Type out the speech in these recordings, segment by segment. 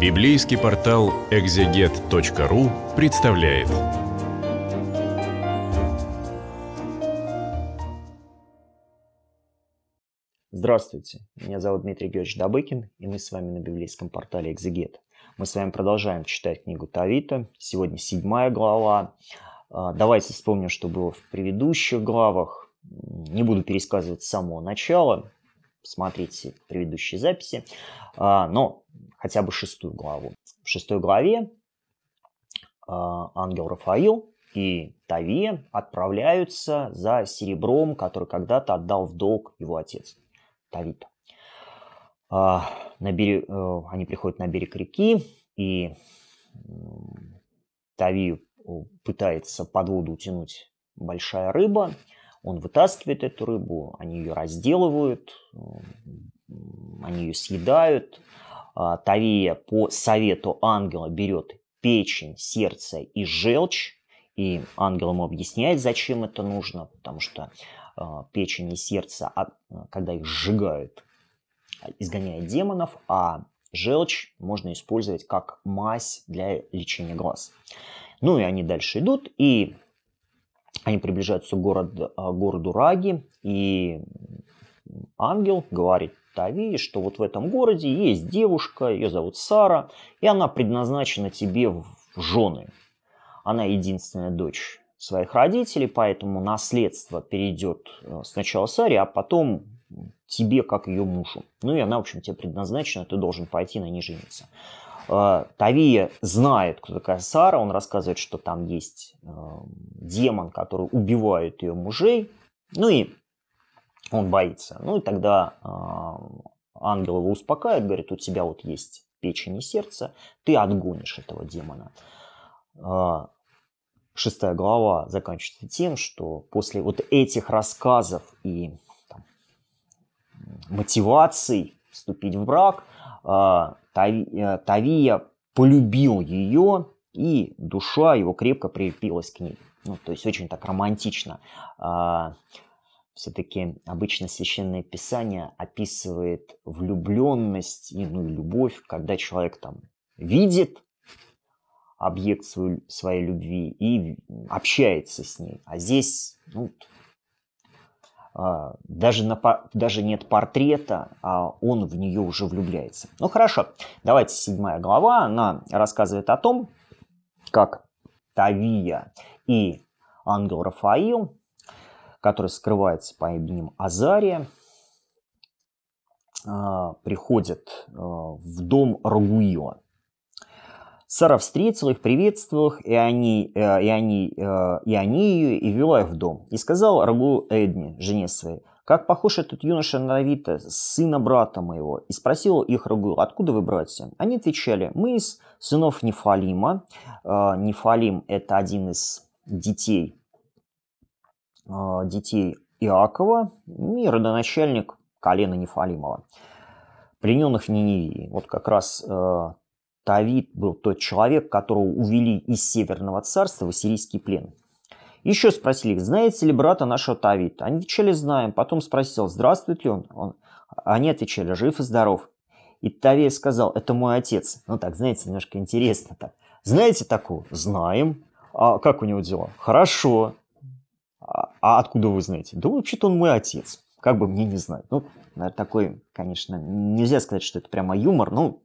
Библейский портал экзегет.ру представляет. Здравствуйте, меня зовут Дмитрий Георгиевич Добыкин, и мы с вами на библейском портале Экзегет. Мы с вами продолжаем читать книгу Тавита, сегодня седьмая глава. А, давайте вспомним, что было в предыдущих главах. Не буду пересказывать с самого начала, посмотрите предыдущие записи, а, но хотя бы шестую главу. В шестой главе а, ангел Рафаил и Тавия отправляются за серебром, который когда-то отдал в долг его отец Тавита. На берег, э, они приходят на берег реки, и Тавию э, пытается под воду утянуть большая рыба – он вытаскивает эту рыбу, они ее разделывают, они ее съедают. А, Тавия по совету ангела берет печень, сердце и желчь. И ангел ему объясняет, зачем это нужно, потому что а, печень и сердце, когда их сжигают, изгоняет демонов, а желчь можно использовать как мазь для лечения глаз. Ну и они дальше идут, и они приближаются к городу, а, городу Раги, и ангел говорит Тави, что вот в этом городе есть девушка, ее зовут Сара, и она предназначена тебе в жены. Она единственная дочь своих родителей, поэтому наследство перейдет э, сначала Саре, а потом тебе, как ее мужу. Ну и она, в общем, тебе предназначена, ты должен пойти на ней жениться. Э, Тавия знает, кто такая Сара. Он рассказывает, что там есть э, демон, который убивает ее мужей. Ну и он боится. Ну и тогда э, ангел его успокаивает, говорит, у тебя вот есть печень и сердце, ты отгонишь этого демона. Шестая глава заканчивается тем, что после вот этих рассказов и там, мотиваций вступить в брак, Э, Тавия полюбил ее, и душа его крепко прилепилась к ней. Ну, то есть очень так романтично. А, Все-таки обычно священное писание описывает влюбленность и, ну, любовь, когда человек там видит объект своей любви и общается с ней. А здесь ну, а, даже, на, даже нет портрета, а он в нее уже влюбляется. Ну хорошо, давайте седьмая глава. Она рассказывает о том, как Тавия и ангел Рафаил, который скрывается по именем Азария, а, приходят а, в дом Рагуила. Сара встретила их, приветствовала их, и они, э, и они, э, и они ее, и вела их в дом. И сказал Рагу Эдни, жене своей, «Как похож этот юноша на Давида, сына брата моего?» И спросил их Рагу, «Откуда вы, братья?» Они отвечали, «Мы из сынов Нефалима». Э, Нефалим – это один из детей, детей Иакова и родоначальник колена Нефалимова плененных в Ниневии. Вот как раз Тавид был тот человек, которого увели из Северного царства в ассирийский плен. Еще спросили, знаете ли брата нашего Тавита? Они отвечали, знаем. Потом спросил, здравствует ли он? он... Они отвечали, жив и здоров. И Тавей сказал, это мой отец. Ну так, знаете, немножко интересно так. Знаете такого? Знаем. А как у него дела? Хорошо. А, а откуда вы знаете? Да вообще-то он мой отец. Как бы мне не знать. Ну, такой, конечно, нельзя сказать, что это прямо юмор, но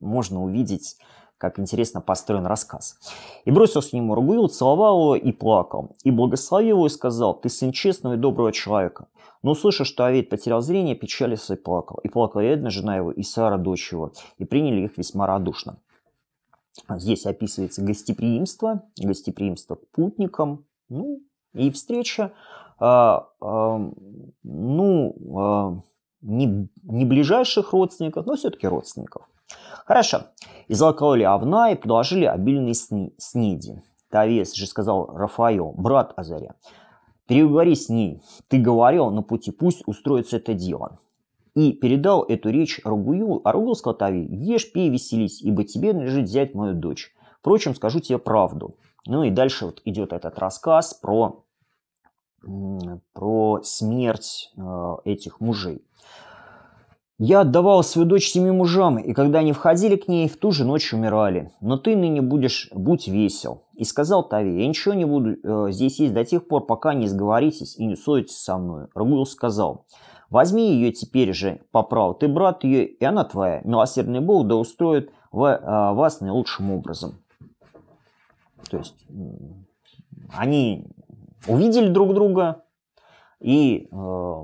можно увидеть как интересно построен рассказ. И бросил с ним ругу, целовал его и плакал. И благословил его и сказал, ты сын честного и доброго человека. Но услышав, что Авид потерял зрение, печалился и плакал. И плакала Эдна, жена его, и Сара, дочь его. И приняли их весьма радушно. Здесь описывается гостеприимство, гостеприимство к путникам, ну и встреча, а, а, ну, а, не, не ближайших родственников, но все-таки родственников. Хорошо. Из алкоголя овна и предложили обильные сни сниди. Тавес же сказал Рафаил, брат Азаря, переговори с ней. Ты говорил на пути, пусть устроится это дело. И передал эту речь Аргуилу, а Аргуил сказал Тави, ешь, пей, веселись, ибо тебе належит взять мою дочь. Впрочем, скажу тебе правду. Ну и дальше вот идет этот рассказ про, про смерть э, этих мужей. Я отдавал свою дочь семи мужам, и когда они входили к ней, в ту же ночь умирали. Но ты ныне будешь, будь весел. И сказал Тави, я ничего не буду э, здесь есть до тех пор, пока не сговоритесь и не ссоритесь со мной. Рагул сказал, возьми ее теперь же по ты брат ее, и она твоя. Милосердный Бог да устроит в, э, вас наилучшим образом. То есть они увидели друг друга и... Э,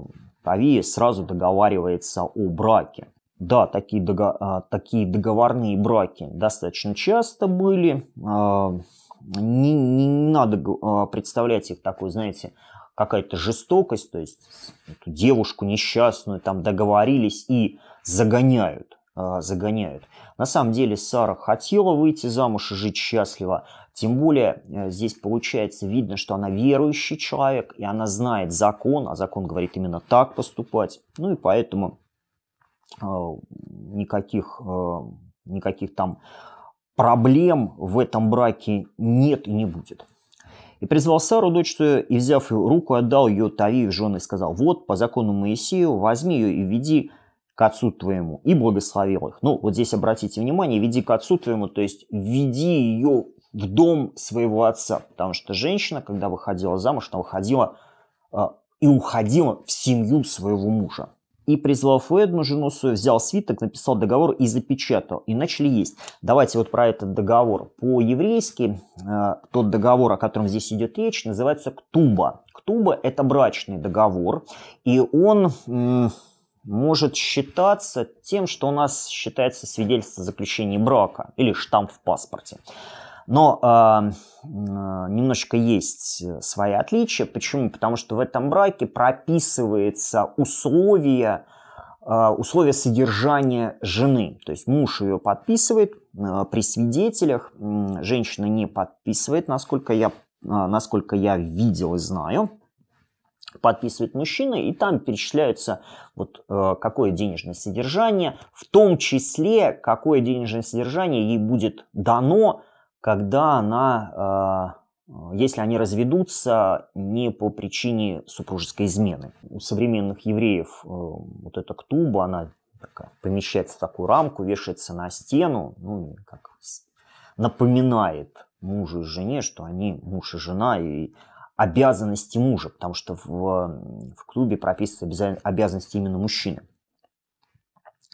Авиа сразу договаривается о браке. Да, такие, дого- а, такие договорные браки достаточно часто были. А, не, не, не надо а, представлять их такой, знаете, какая-то жестокость, то есть эту девушку несчастную там договорились и загоняют. А, загоняют. На самом деле Сара хотела выйти замуж и жить счастливо. Тем более э, здесь получается видно, что она верующий человек, и она знает закон, а закон говорит именно так поступать. Ну и поэтому а, никаких, э, никаких там проблем в этом браке нет и не будет. И призвал Сару, дочь свою, и, взяв ее руку, отдал ее Тави в жены и сказал, вот, по закону Моисею, возьми ее и веди к Отцу Твоему и благословил их. Ну, вот здесь обратите внимание, веди к Отцу Твоему, то есть веди ее в дом своего отца, потому что женщина, когда выходила замуж, она выходила э, и уходила в семью своего мужа. И призвал Эдму, жену свою, взял свиток, написал договор и запечатал. И начали есть. Давайте вот про этот договор. По-еврейски э, тот договор, о котором здесь идет речь, называется ктуба. Ктуба – это брачный договор, и он... Э, может считаться тем, что у нас считается свидетельство о заключении брака или штамп в паспорте. Но э, немножечко есть э, свои отличия. Почему? Потому что в этом браке прописывается условия, а, условия содержания жены. То есть муж ее подписывает э, при свидетелях, женщина не подписывает, насколько я, а, насколько я видел и знаю подписывает мужчина, и там перечисляется вот э, какое денежное содержание, в том числе какое денежное содержание ей будет дано, когда она э, если они разведутся не по причине супружеской измены. У современных евреев э, вот эта ктуба, она такая, помещается в такую рамку, вешается на стену, ну, как напоминает мужу и жене, что они муж и жена, и обязанности мужа, потому что в, в клубе прописываются обязанности именно мужчины.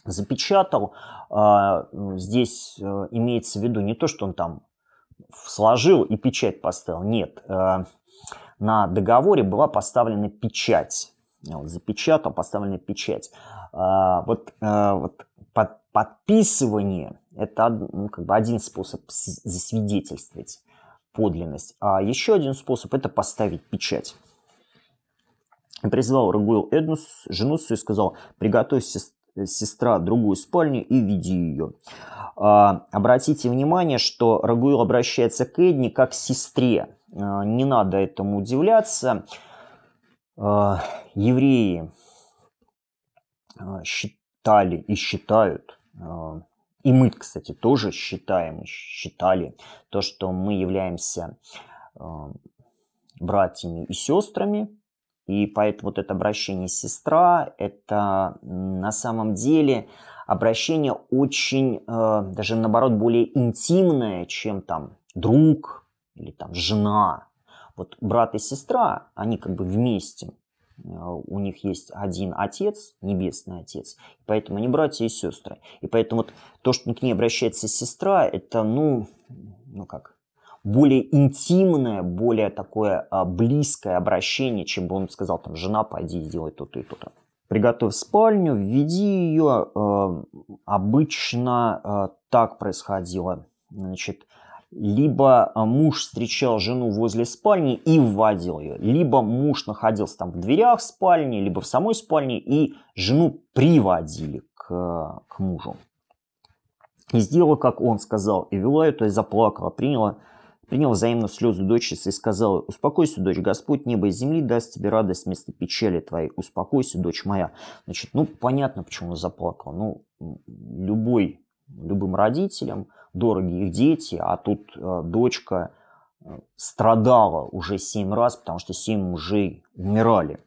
Запечатал, а, здесь э, имеется в виду не то, что он там сложил и печать поставил, нет, э, на договоре была поставлена печать, вот, запечатал, поставлена печать. А, вот, э, вот под, подписывание – это ну, как бы один способ засвидетельствовать подлинность. А еще один способ – это поставить печать. призвал Рагуил Эдну, жену свою, сказал, приготовь э, сестра другую спальню и веди ее. А, обратите внимание, что Рагуил обращается к Эдне как к сестре. А, не надо этому удивляться. А, евреи а, считали и считают а, и мы, кстати, тоже считаем, считали то, что мы являемся эм, братьями и сестрами. И поэтому вот это обращение сестра, это на самом деле обращение очень, э, даже наоборот, более интимное, чем там друг или там жена. Вот брат и сестра, они как бы вместе. Э, у них есть один отец, небесный отец, поэтому они братья и сестры. И поэтому вот то, что к ней обращается сестра, это, ну, ну как, более интимное, более такое а, близкое обращение, чем бы он сказал, там, жена, пойди сделай то-то и то-то. Приготовь спальню, введи ее. Э, обычно э, так происходило. Значит, либо а, муж встречал жену возле спальни и вводил ее, либо муж находился там в дверях спальни, либо в самой спальне, и жену приводили к, к мужу. И сделала, как он сказал, и вела ее, то есть заплакала, приняла, приняла взаимную слезу дочери и сказала, «Успокойся, дочь, Господь неба и земли даст тебе радость вместо печали твоей, успокойся, дочь моя». Значит, ну, понятно, почему она заплакала. Ну, любой, любым родителям – дороги их дети, а тут э, дочка э, страдала уже семь раз, потому что семь мужей умирали.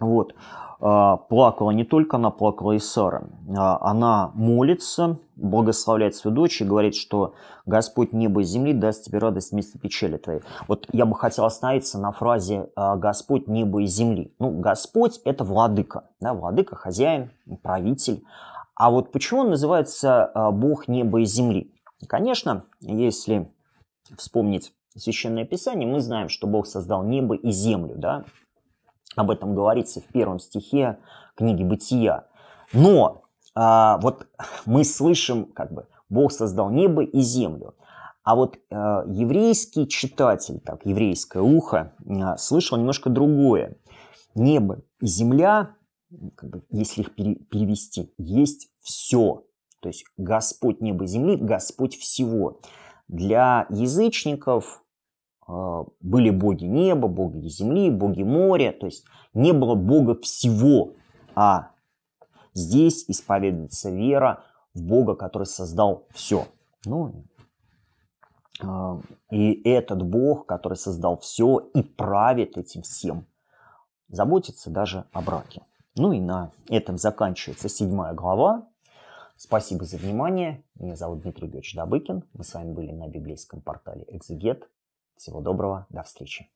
Вот. Э, плакала не только она, плакала и Сара. Она молится, благословляет свою дочь и говорит, что Господь небо и земли даст тебе радость вместо печали твоей. Вот я бы хотел остановиться на фразе «Господь небо и земли». Ну, Господь – это владыка, да, владыка, хозяин, правитель. А вот почему он называется а, Бог неба и земли? Конечно, если вспомнить Священное Писание, мы знаем, что Бог создал небо и землю, да? Об этом говорится в первом стихе книги Бытия. Но а, вот мы слышим, как бы, Бог создал небо и землю. А вот э, еврейский читатель, так, еврейское ухо, э, слышал немножко другое. Небо и земля как бы, если их перевести, есть все. То есть Господь неба и земли, Господь всего. Для язычников э, были боги неба, боги земли, боги моря. То есть не было бога всего. А здесь исповедуется вера в Бога, который создал все. Ну, э, и этот Бог, который создал все и правит этим всем, заботится даже о браке. Ну и на этом заканчивается седьмая глава. Спасибо за внимание. Меня зовут Дмитрий Георгиевич Добыкин. Мы с вами были на библейском портале «Экзегет». Всего доброго. До встречи.